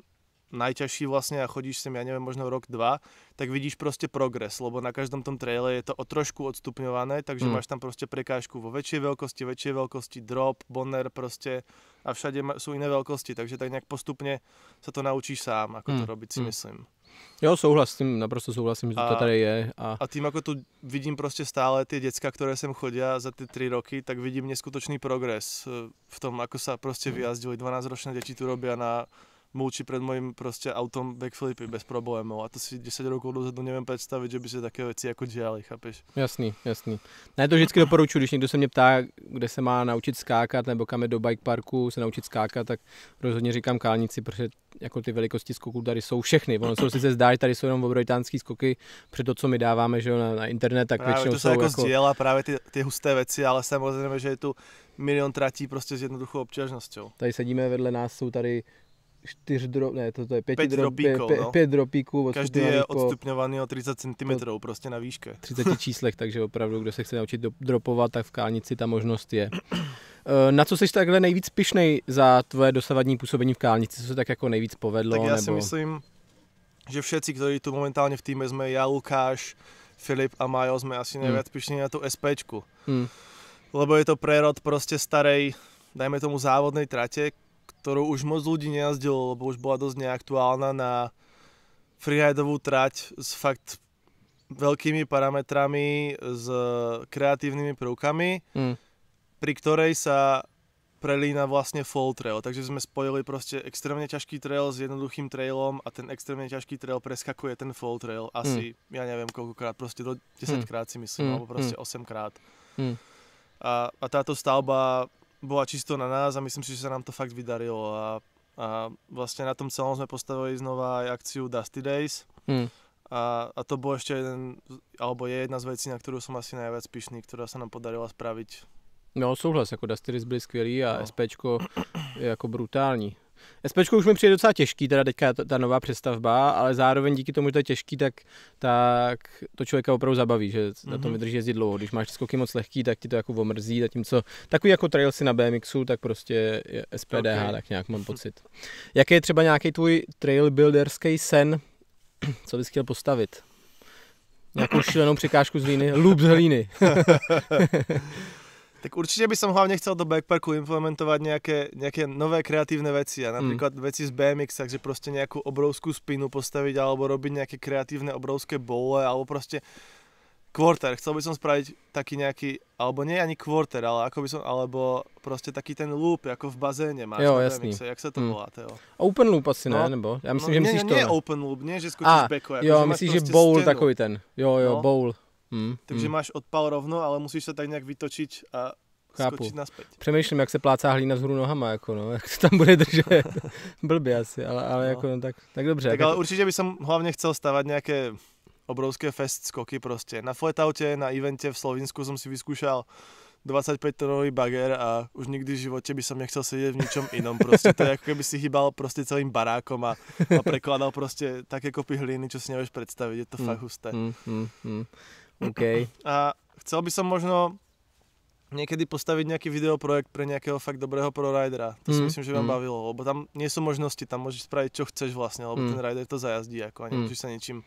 najťažší vlastne a chodíš sem, ja neviem, možno rok, dva, tak vidíš proste progres, lebo na každom tom traile je to o trošku odstupňované, takže mm. máš tam proste prekážku vo väčšej veľkosti, väčšej veľkosti, drop, bonner proste a všade sú iné veľkosti, takže tak nejak postupne sa to naučíš sám, ako mm. to hmm. robiť si mm. myslím. Jo, souhlasím, naprosto souhlasím, že a, to tady je. A... a tím, jako tu vidím prostě stále ty děcka, které sem chodí za ty tři roky, tak vidím neskutečný progres eh, v tom, jako se prostě hmm. vyjazdili 12 ročné děti tu robí na moučí pred mojím prostě autom backflipy bez problémů a to si 10 rokov dozadu nevím představit, že by se také věci jako dělali, chápeš? Jasný, jasný. Ne, to vždycky doporučuji, když někdo se mě ptá, kde se má naučit skákat nebo kam je do bike parku se naučit skákat, tak rozhodně říkám kálnici, protože jako ty velikosti skoků tady jsou všechny. Ono se zdá, že tady jsou jenom obrovitánský skoky, před to, co my dáváme že jo, na, na, internet, tak právě většinou to se jako jsou jako, jako... právě ty, ty husté věci, ale samozřejmě, že je tu milion tratí prostě s jednoduchou obtížností. Tady sedíme vedle nás, jsou tady 4 dro ne, to, to je 5, 5 drop, no. dropíků. Každý je odstupňovaný o 30 cm, po, prostě na výšce. 30 číslech, takže opravdu, kdo se chce naučit dropovat, tak v Kálnici ta možnost je. Eh, na co jsi takhle nejvíc pišnej za tvoje dosavadní působení v Kálnici? Co se tak jako nejvíc povedlo? Tak já nebo... si myslím, že všetci, kteří tu momentálně v týmu jsme, já, Lukáš, Filip a Majo, jsme asi nejvíc hmm. pišnej na tu SPčku. Hmm. Lebo je to prerod prostě starej, dajme tomu závodnej trate, ktorú už moc ľudí nejazdilo, lebo už bola dosť neaktuálna na freeridovú trať s fakt veľkými parametrami, s kreatívnymi prvkami, mm. pri ktorej sa prelína vlastne full trail. Takže sme spojili proste extrémne ťažký trail s jednoduchým trailom a ten extrémne ťažký trail preskakuje ten full trail asi, mm. ja neviem koľkokrát, proste do 10 mm. krát si myslím, mm. alebo proste mm. 8 krát. Mm. A, a táto stavba bola čisto na nás a myslím si, že sa nám to fakt vydarilo a, a vlastne na tom celom sme postavili znova aj akciu Dusty Days hmm. a, a to bylo ešte jeden, alebo je jedna z vecí, na ktorú som asi najviac pišný, ktorá sa nám podarila spraviť. No souhlas, jako Dusty Days byly skvělý a no. SPčko je jako brutální. SP už mi přijde docela těžký, teda teďka ta nová přestavba, ale zároveň díky tomu, že to je těžký, tak, tak to člověka opravdu zabaví, že mm-hmm. na tom mhm. vydrží jezdit dlouho. Když máš skoky moc lehký, tak ti to jako omrzí, zatímco takový jako trail si na BMXu, tak prostě je SPDH, okay. tak nějak mám pocit. Jaký je třeba nějaký tvůj trail builderský sen, co bys chtěl postavit? Nějakou šílenou překážku z líny? Loop z hlíny. Tak určitě by som hlavně chcel do backparku implementovat nějaké, nějaké nové kreativní věci a například mm. věci z BMX, takže prostě nějakou obrovskou spinu postavit alebo robiť nějaké kreativní obrovské boule, alebo prostě quarter, chcel by som spraviť taký nejaký, alebo nie ani quarter, ale ako by som, alebo prostě taký ten loop, jako v bazéne máš jo, jasný. Mixe, jak se to mm. volá, mm. Open loop asi ne, no. nebo? Já no, myslím, no, že myslíš ne, to. Ne, open loop, ne, že skočíš beko. Jako, jo, myslíš, že, že bowl, stenu. takový ten, jo, jo, no. bowl. Hmm, Takže hmm. máš odpal rovno, ale musíš se tak nějak vytočit a Chápu. skočit naspět. Přemýšlím, jak se plácá hlína vzhůru nohama, jako no, jak to tam bude držet. Blbě asi, ale, ale no. jako no, tak, tak dobře. Tak, tak ale určitě bych hlavně chcel stavat nějaké obrovské fest skoky prostě. Na fletautě, na eventě v Slovinsku jsem si vyzkoušel 25 tonový bager a už nikdy v životě by som nechcel sedět v ničom inom. Prostě to je jako kdyby si hýbal prostě celým barákom a, a prekladal prostě také kopy jako hliny, čo si nevieš představit. Je to mm, fakt husté. Mm, mm, mm. Okay. A chcel by som možno niekedy postaviť nejaký videoprojekt pre nejakého fakt dobrého ridera. To mm. si myslím, že by mm. bavilo, lebo tam nie sú možnosti, tam môžeš spraviť, čo chceš vlastne, lebo mm. ten rider to zajazdí, ako a mm. nemusíš mm. sa ničím...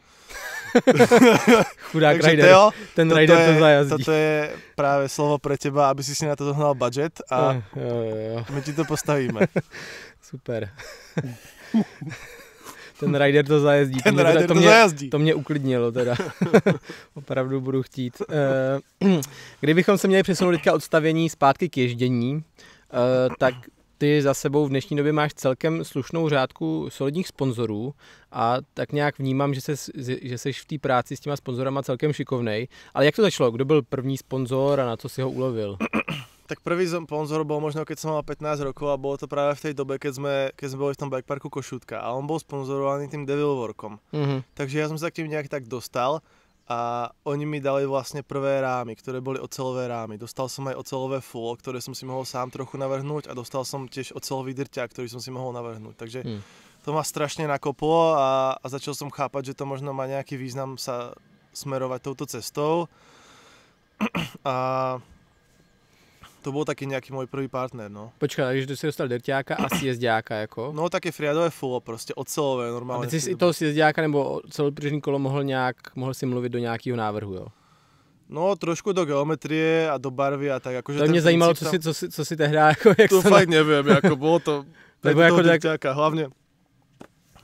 Chudák rider, Teo, ten rider je, to zajazdí. Toto je práve slovo pre teba, aby si si na to zohnal budget a eh, jo, jo, jo. my ti to postavíme. Super. ten rider to zajezdí. Ten to mě, rider to, to mě, zajezdí. To mě uklidnilo teda. Opravdu budu chtít. Eh, kdybychom se měli přesunout teďka od stavění zpátky k ježdění, eh, tak ty za sebou v dnešní době máš celkem slušnou řádku solidních sponzorů a tak nějak vnímám, že, ses, že jsi v té práci s těma sponzorama celkem šikovnej. Ale jak to začalo? Kdo byl první sponzor a na co si ho ulovil? Tak prvý sponzor bol možno, keď som mal 15 rokov a bolo to práve v tej dobe, keď sme, keď sme boli v tom bikeparku Košutka a on bol sponzorovaný tým Workom. Mm-hmm. Takže ja som sa k tým nejak tak dostal a oni mi dali vlastně prvé rámy, které byly ocelové rámy. Dostal som aj ocelové full, ktoré som si mohol sám trochu navrhnúť a dostal som tiež ocelový drťák, ktorý som si mohol navrhnúť. Takže mm. to ma strašne nakoplo a, a začal som chápat, že to možno má nějaký význam sa smerovať touto cestou. a to byl taky nějaký můj první partner, no. Počkej, takže jsi dostal derťáka a sjezdňáka, jako? No, taky friadové fulo, prostě ocelové, normálně. A ty jsi i toho sjezdňáka nebo celopružní kolo mohl nějak, mohl si mluvit do nějakého návrhu, jo? No, trošku do geometrie a do barvy a tak. Jakože to mě zajímalo, co, tam... si, co, si, co si tehdy, jako, jak To fakt na... nevím, jako bylo to... to bylo jako tak... Hlavně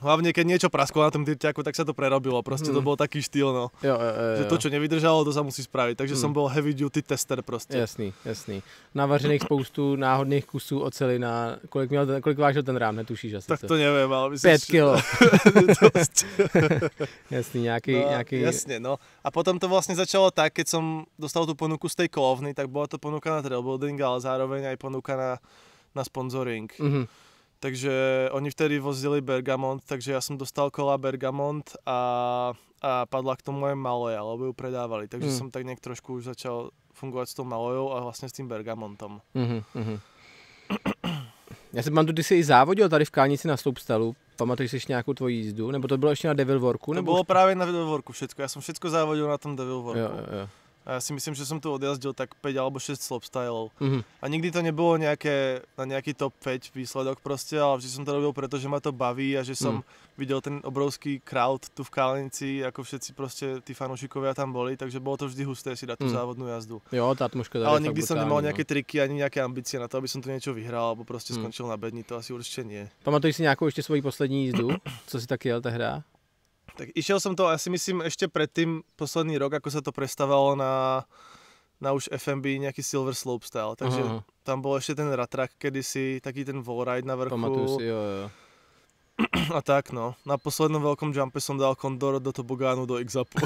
hlavne keď niečo prasklo na tom dirťaku, tak sa to prerobilo, proste mm. to bol taký štýl, no. Jo, jo, jo, že to, čo nevydržalo, to sa musí spraviť, takže mm. som bol heavy duty tester prostě. Jasný, jasný. Navařených spoustu náhodných kusů oceli na, kolik, měl ten, kolik vážil ten rám, netušíš asi Tak to, to nevím, ale myslím, Pět kilo. jasný, nějaký, no, nějaký... Jasně, no. A potom to vlastně začalo tak, keď som dostal tu ponuku z tej kolovny, tak bola to ponuka na trailbuilding, ale zároveň aj ponuka na, na sponsoring. Mm -hmm. Takže oni vtedy vozili Bergamont, takže já jsem dostal kola Bergamont a, a padla k tomu moje Maloja, lebo ju predávali. Takže hmm. jsem tak nějak trošku už začal fungovat s tou Malojou a vlastně s tím Bergamontom. Mm-hmm. Já jsem pamatuju, ty jsi i závodil tady v Kánici na Sloupstalu. Pamatuješ si nějakou tvoji jízdu? Nebo to bylo ještě na Devil Worku? Nebo to bylo už... právě na Devil Worku všechno. Já jsem všechno závodil na tom Devil Worku. Jo, jo, jo. A ja si myslím, že som tu odjazdil tak 5 alebo 6 slopestylov. Mm-hmm. A nikdy to nebolo nejaké, na nejaký top 5 výsledok proste, ale vždy som to robil, pretože ma to baví a že som mm. videl ten obrovský crowd tu v Kalenici, ako všetci proste tí fanúšikovia tam boli, takže bolo to vždy husté si dať tú mm. závodnú jazdu. Jo, tá atmosféra Ale nikdy som nemal nejaké no. triky ani nejaké ambície na to, aby som tu niečo vyhrál, alebo proste mm. skončil na bedni, to asi určite nie. Pamatuješ si nejakou ešte svoji poslední jízdu, co si taky jel tehdy? Tak išiel som to asi myslím ešte predtým, posledný rok, ako sa to prestávalo na, na už FMB nejaký Silver Slope style. Takže -huh. Mhm. tam bol ešte ten ratrak kedysi, taký ten wallride na vrchu. Pamatuju si, jo, jo. A tak no, na poslednom veľkom jumpe som dal Kondor do tobogánu do Xapu.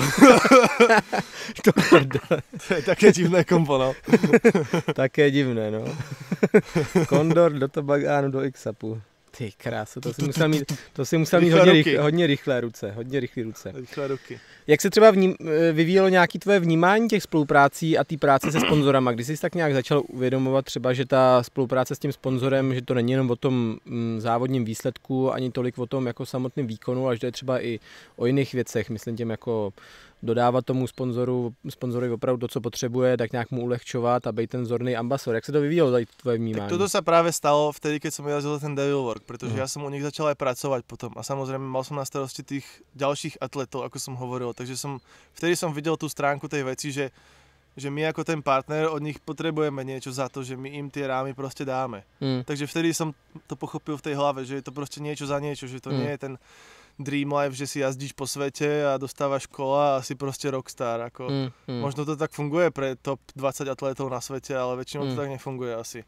to, to je také divné kombo, no. také divné, no. Kondor do tobogánu do Xapu. Ty krásu, to si musel mít, to si musel mít hodně, rychle, hodně rychlé ruce, hodně rychlé ruce. Rychlé ruky. Jak se třeba vním, eh, vyvíjelo nějaké tvoje vnímání těch spoluprácí a té práce se sponzorama? Kdy jsi tak nějak začal uvědomovat třeba, že ta spolupráce s tím sponzorem, že to není jenom o tom mm, závodním výsledku, ani tolik o tom jako samotném výkonu, ale že to je třeba i o jiných věcech, myslím tím jako dodávat tomu sponzoru, sponzorovi opravdu to, co potřebuje, tak nějak mu ulehčovat a být ten vzorný ambasador. Jak se to vyvíjelo tady tvoje vnímání? Tak toto se právě stalo vtedy, když jsem jazdil ten Devil Work, protože mhm. já jsem u nich začal aj pracovat potom a samozřejmě mal jsem na starosti těch dalších atletů, jako jsem hovoril, takže jsem, vtedy jsem viděl tu stránku té věci, že že my jako ten partner od nich potřebujeme něco za to, že my jim ty rámy prostě dáme. Mm. Takže vtedy jsem to pochopil v té hlavě, že je to prostě něco za něco, že to mm. nie je ten dream life, že si jazdíš po světě a dostáváš kola a si prostě rockstar. jako mm, mm. Možno to tak funguje pro top 20 atletů na světě, ale většinou mm. to tak nefunguje asi.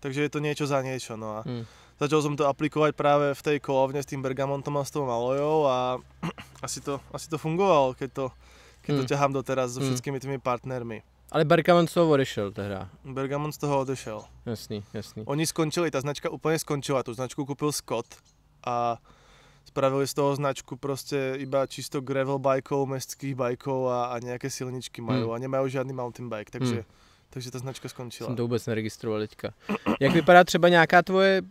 Takže je to něco za něco. No a mm. Začal jsem to aplikovat právě v té kolovně s tím Bergamontom a s tou Malojou a asi to, asi to fungovalo, keď to, keď mm. to ťahám doteraz so mm. všetkými tými partnermi. Ale Bergamont z toho odešel tehda. Bergamont z toho odešel. Jasný, jasný. Oni skončili, ta značka úplně skončila, tu značku koupil Scott a spravili z toho značku prostě iba čisto gravel bikeou, městských bikeou a, a nějaké silničky mají hmm. a nemají žádný mountain bike, takže... Hmm takže ta značka skončila. Jsem to vůbec neregistroval teďka. Jak vypadá třeba nějaká tvoje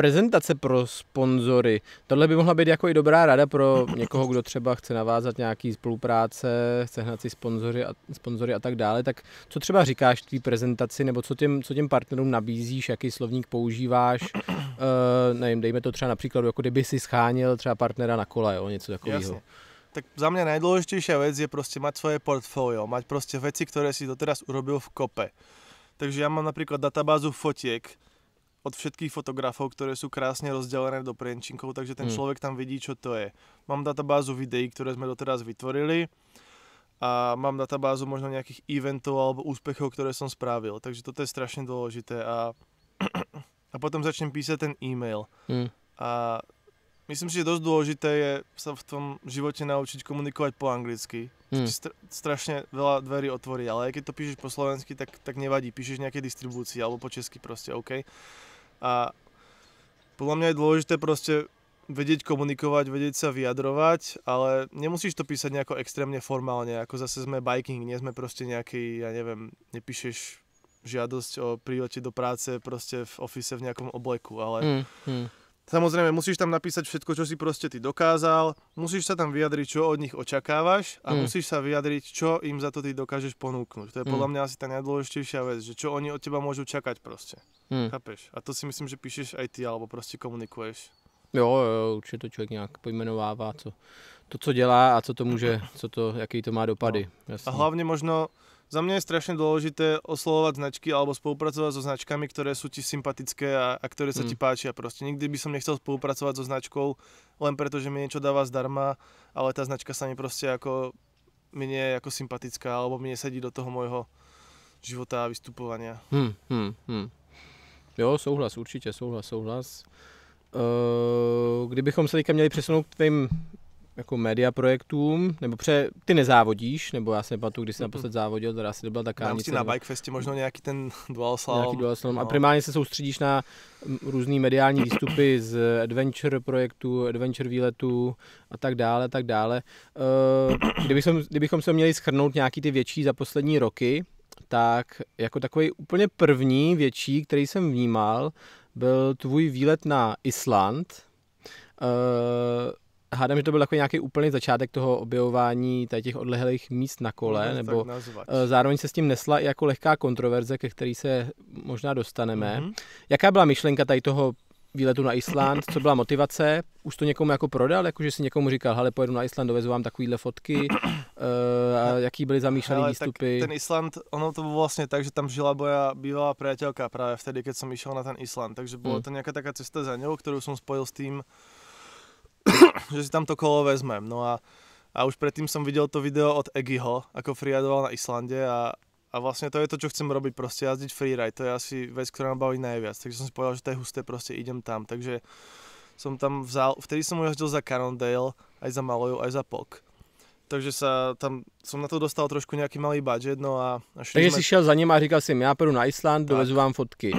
prezentace pro sponzory. Tohle by mohla být jako i dobrá rada pro někoho, kdo třeba chce navázat nějaký spolupráce, chce hnat si sponzory a, sponzory a tak dále. Tak co třeba říkáš té prezentaci, nebo co těm, co těm partnerům nabízíš, jaký slovník používáš? E, nevím, dejme to třeba například, jako kdyby si schánil třeba partnera na kole, jo, něco takového. Tak za mě nejdůležitější věc je prostě mít svoje portfolio, mít prostě věci, které si doteraz urobil v kope. Takže já mám například databázu fotiek, od všetkých fotografov, ktoré sú krásne rozdelené do prienčinkov, takže ten hmm. človek tam vidí, čo to je. Mám databázu videí, ktoré sme doteraz vytvorili a mám databázu možno nejakých eventov alebo úspechov, ktoré som spravil. Takže toto je strašne dôležité a, a potom začnem písať ten e-mail. Hmm. A myslím si, že dosť dôležité je sa v tom živote naučiť komunikovať po anglicky. Hmm. Str- strašne veľa dverí otvorí, ale aj keď to píšeš po slovensky, tak, tak nevadí. Píšeš nejaké distribúcii alebo po česky proste, OK? A podľa mňa je dôležité proste vedieť komunikovať, vedieť sa vyjadrovať, ale nemusíš to písať nejako extrémne formálne, ako zase sme biking, nie sme proste nejaký, ja neviem, nepíšeš žiadosť o prílete do práce proste v ofise v nejakom obleku, ale mm, mm. Samozrejme, musíš tam napísať všetko, čo si proste ty dokázal, musíš sa tam vyjadriť, čo od nich očakávaš a mm. musíš sa vyjadriť, čo im za to ty dokážeš ponúknuť. To je podľa mňa asi tá najdôležitejšia vec, že čo oni od teba môžu čakať proste. Hmm. Chápeš? A to si myslím, že píšeš IT, alebo prostě komunikuješ. Jo, jo, určitě to člověk nějak pojmenovává, co, to, co dělá a co to může, co to, jaký to má dopady. No. A hlavně možno, za mě je strašně důležité oslovovat značky alebo spolupracovat so značkami, které jsou ti sympatické a, a které se hmm. ti páčí. A prostě nikdy by som nechcel spolupracovat so značkou, len protože že mi něco dává zdarma, ale ta značka se mi prostě jako mi je jako sympatická, alebo mi sedí do toho mojho života a vystupovania. Hmm, hmm, hmm. Jo, souhlas, určitě, souhlas, souhlas. Eh, kdybychom se teďka měli přesunout k tvým jako media projektům, nebo pře, ty nezávodíš, nebo já se nepamatuju, když jsi mhm. naposled závodil, teda asi to byla taká nic. na bike festi možná nějaký ten dual slalom. Nějaký dual slalom. No. A primárně se soustředíš na různé mediální výstupy z adventure projektu, adventure výletu a tak dále, tak dále. Eh, kdybychom, kdybychom se měli schrnout nějaký ty větší za poslední roky, tak jako takový úplně první větší, který jsem vnímal, byl tvůj výlet na Island. Uh, hádám, že to byl takový nějaký úplný začátek toho objevování těch odlehlých míst na kole, Můžeme nebo eh, zároveň se s tím nesla i jako lehká kontroverze, ke který se možná dostaneme. Mm-hmm. Jaká byla myšlenka tady toho výletu na Island, co byla motivace, už to někomu jako prodal, jakože si někomu říkal, hele, pojedu na Island, dovezu vám takovýhle fotky, eh, a jaký byly zamýšlené výstupy. ten Island, ono to bylo vlastně tak, že tam žila moja bývalá přátelka, právě vtedy, když jsem išel na ten Island, takže byla hmm. to nějaká taková cesta za něho, kterou jsem spojil s tím, že si tam to kolo vezmem. No a, a už předtím som viděl to video od Egiho, ako friadoval na Islande a, a vlastne to je to, čo chcem robiť, proste jazdiť freeride, to je asi vec, ktorá ma baví najviac. Takže som si povedal, že to je husté, proste idem tam. Takže som tam vzal, vtedy som jazdil za Cannondale, aj za Malojou, aj za Pok. Takže sa tam, som na to dostal trošku nějaký malý budget, no a... a Takže sme... jsi šel za ním a říkal jsem, ja prvú na Island, dovezu vám fotky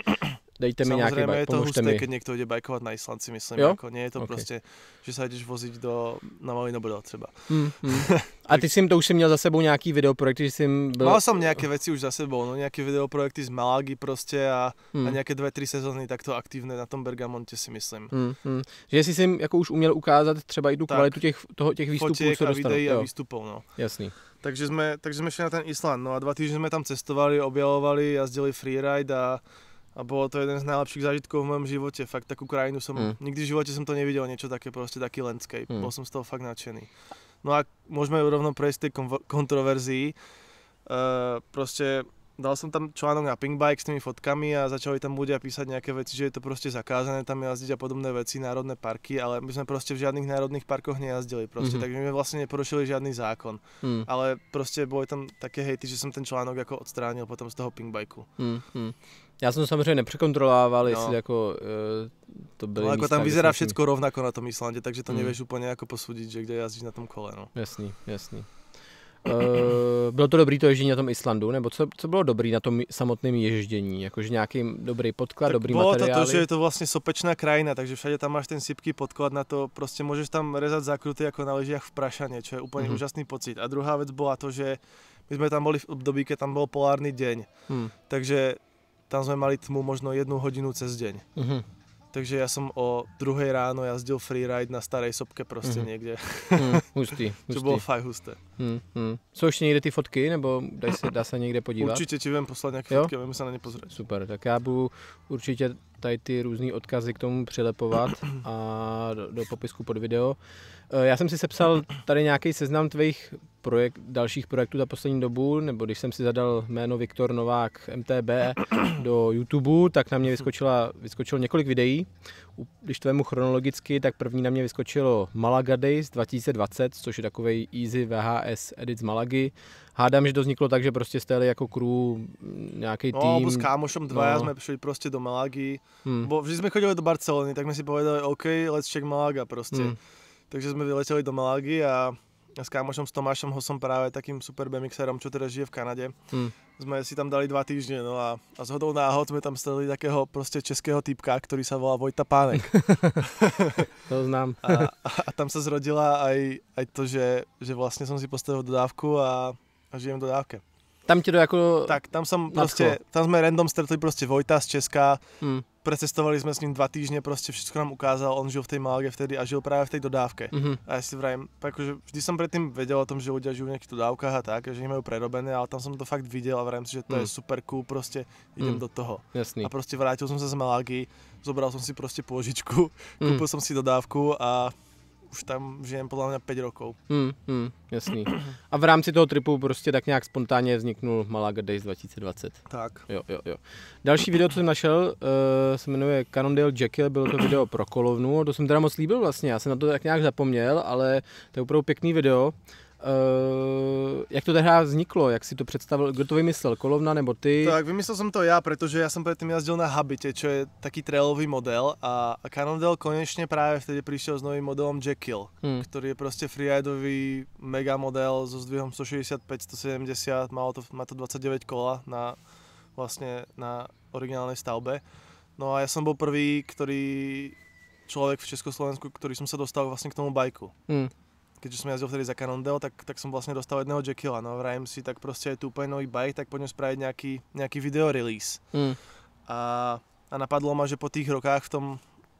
dejte mi nějaký bike, je to husté, mi. keď někdo jde bajkovat na Islandci, myslím. Jo? Jako, nie je to okay. prostě, že se jdeš vozit do, na Malý Nobodo třeba. Mm, mm. A ty jsi to už jsi měl za sebou nějaký videoprojekty, že jsi byl... Mal jsem nějaké věci už za sebou, no, nějaké videoprojekty z Malagy prostě a, mm. a hmm. nějaké dvě, tři sezóny takto aktivné na tom Bergamontě si myslím. Mm, mm. Že jsi jim jako už uměl ukázat třeba i tu tak, kvalitu těch, toho, těch výstupů, co dostanou. a výstupů, no. Jasný. Takže jsme, takže jsme šli na ten Island, no a dva týdny jsme tam cestovali, objavovali, jazdili freeride a a bylo to jeden z nejlepších zážitků v mém životě. Fakt takovou krajinu jsem, mm. nikdy v životě jsem to neviděl, něco také prostě taký landscape. Mm. Byl jsem z toho fakt nadšený. No a můžeme rovnou projít ty kontroverzí. Uh, prostě dal jsem tam článok na Pinkbike s tými fotkami a začali tam ľudia písať nějaké věci, že je to prostě zakázané tam jazdit a podobné věci, národné parky, ale my jsme prostě v žádných národních parkoch nejazdili prostě, mm-hmm. takže my jsme vlastně neporušili žádný zákon. Mm. Ale prostě byly tam také hejty, že jsem ten článok jako odstránil potom z toho Pinkbiku. Mm-hmm. Hmm. Já jsem samozřejmě nepřekontrolovával, jestli no. jako e, to byly no, jako místa, tam vyzerá všechno rovnako na tom Islandě, takže to mm. nevíš úplně jako posudit, že kde jazdíš na tom kole, no. Jasný, jasný. Uh, bylo to dobrý to ježdění na tom Islandu, nebo co, co bylo dobrý na tom samotném ježdění? Jakože nějaký dobrý podklad, tak dobrý bylo materiály? Bylo to, že je to vlastně sopečná krajina, takže všade tam máš ten sypký podklad na to, prostě můžeš tam rezat zakruty jako na lyžiach v Prašaně, čo je úplně mm úžasný pocit. A druhá věc byla to, že my jsme tam byli v období, kdy tam byl polární den, mm. takže tam sme mali tmu možno jednu hodinu cez deň. Mm-hmm. Takže já jsem o druhé ráno jazdil freeride na staré sopke prostě mm někde. Mm, hustý, hustý. To bylo fakt husté. Mm, mm. Jsou ještě někde ty fotky, nebo dá se, dá se někde podívat? Určitě ti vím poslat nějaké jo? fotky, vím se na ně pozrieť. Super, tak já budu určitě tady ty různé odkazy k tomu přilepovat a do, do popisku pod video. Eh, já jsem si sepsal tady nějaký seznam tvých projek, dalších projektů za poslední dobu, nebo když jsem si zadal jméno Viktor Novák MTB do YouTube, tak na mě vyskočila, vyskočilo několik videí. Když to vemu chronologicky, tak první na mě vyskočilo Malaga Days 2020, což je takový easy VHS edit z Malagy. Hádám, že to vzniklo tak, že prostě jste jako crew, mm, nějaký no, tým. No, s kámošem dva no. jsme přišli prostě do Malagy. Hmm. Bo vždy jsme chodili do Barcelony, tak jsme si povedali, OK, let's check Malaga prostě. Hmm. Takže jsme vyletěli do Malagy a s kámošom s Tomášem Hosom právě takým super BMXerom, čo teda žije v Kanadě. Hmm. Jsme si tam dali dva týdny, no a, a zhodou náhod jsme tam stali takého prostě českého týpka, který se volá Vojta Pánek. to znám. a, a, a, tam se zrodila aj, aj to, že, že vlastně jsem si postavil dodávku a, a žijem dodávke. Tam ti to jako... Tak, tam jsem prostě, tam jsme random stretli prostě Vojta z Česka, hmm. precestovali jsme s ním dva týdny, prostě všechno nám ukázal, on žil v té Malge vtedy a žil právě v té dodávke. Mm-hmm. A já si vrajím, jakože vždy jsem předtím věděl o tom, že lidé žijí v nějakých dodávkách a tak, že mají prerobené, ale tam jsem to fakt viděl a vrajím si, že to hmm. je super cool, prostě idem hmm. do toho. Jasný. A prostě vrátil jsem se z Malagy, zobral jsem si prostě půžičku, hmm. koupil mm. jsem si dodávku a už tam žijem podle mě 5 rokov. Hmm, hmm, jasný. A v rámci toho tripu prostě tak nějak spontánně vzniknul Malaga Days 2020. Tak. Jo, jo, jo. Další video, co jsem našel, uh, se jmenuje Cannondale Jekyll, bylo to video pro kolovnu, to jsem teda moc líbil vlastně, já jsem na to tak nějak zapomněl, ale to je opravdu pěkný video. Uh, jak to tehdy vzniklo, jak si to představil, kdo to vymyslel, Kolovna nebo ty? Tak vymyslel jsem to já, protože já jsem předtím jazdil na Habite, čo je taký trailový model a, a Cannondale konečně právě vtedy přišel s novým modelem Jekyll, hmm. který je prostě freeridový mega model so zdvihom 165, 170, má to, má to 29 kola na vlastně na originálnej stavbe. No a já jsem byl prvý, který člověk v Československu, který jsem se dostal vlastně k tomu bajku. Hmm keďže som jazdil vtedy za Cannondale, tak, tak som vlastne dostal jedného Jekyla. No, vrajem si, tak proste je tu úplne nový bike, tak poďme spraviť nejaký, nejaký video release. Mm. A, a napadlo ma, že po tých rokách v tom,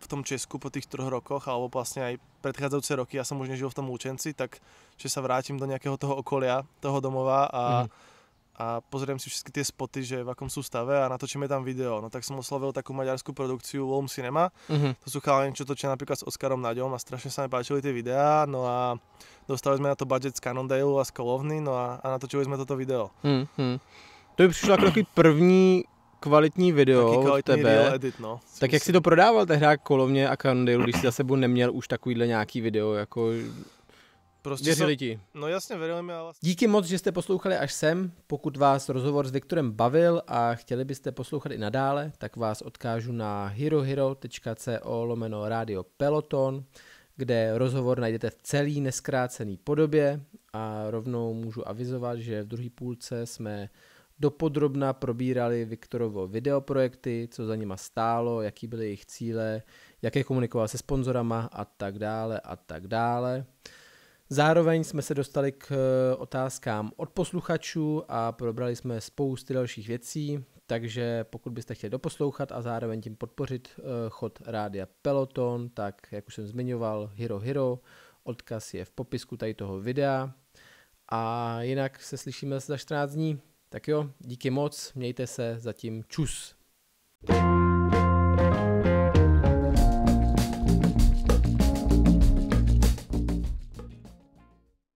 v tom Česku, po tých troch rokoch, alebo vlastne aj predchádzajúce roky, ja som už nežil v tom účenci, tak že sa vrátim do nejakého toho okolia, toho domova a mm a pozriem si všetky tie spoty, že v akom sú stave a natočíme tam video. No tak som oslovil takú maďarskú produkciu Wolm Cinema. Uh mhm. -huh. To sú chalani, čo točia napríklad s Oskarom Naďom a strašne sa mi páčili tie videá. No a dostali sme na to budget z Cannondale a z Kolovny, no a, a natočili sme toto video. Uh mhm. -huh. To by prišlo ako taký první kvalitní video Taky kvalitní tebe. edit, no. Tak myslím. jak si to prodával tehdy Kolovně a Cannondale, když si za sebou neměl už takovýhle nějaký video, jako Prostě Věřili ti. No jasně, věřili mi. Vlastně... Díky moc, že jste poslouchali až sem. Pokud vás rozhovor s Viktorem bavil a chtěli byste poslouchat i nadále, tak vás odkážu na herohero.co lomeno rádio Peloton, kde rozhovor najdete v celý neskrácený podobě a rovnou můžu avizovat, že v druhé půlce jsme dopodrobna probírali Viktorovo videoprojekty, co za nima stálo, jaký byly jejich cíle, jaké komunikoval se sponzorama a tak dále a tak dále. Zároveň jsme se dostali k eh, otázkám od posluchačů a probrali jsme spousty dalších věcí, takže pokud byste chtěli doposlouchat a zároveň tím podpořit eh, chod rádia Peloton, tak jak už jsem zmiňoval, Hero Hero, odkaz je v popisku tady toho videa a jinak se slyšíme za 14 dní. Tak jo, díky moc, mějte se, zatím čus. thank you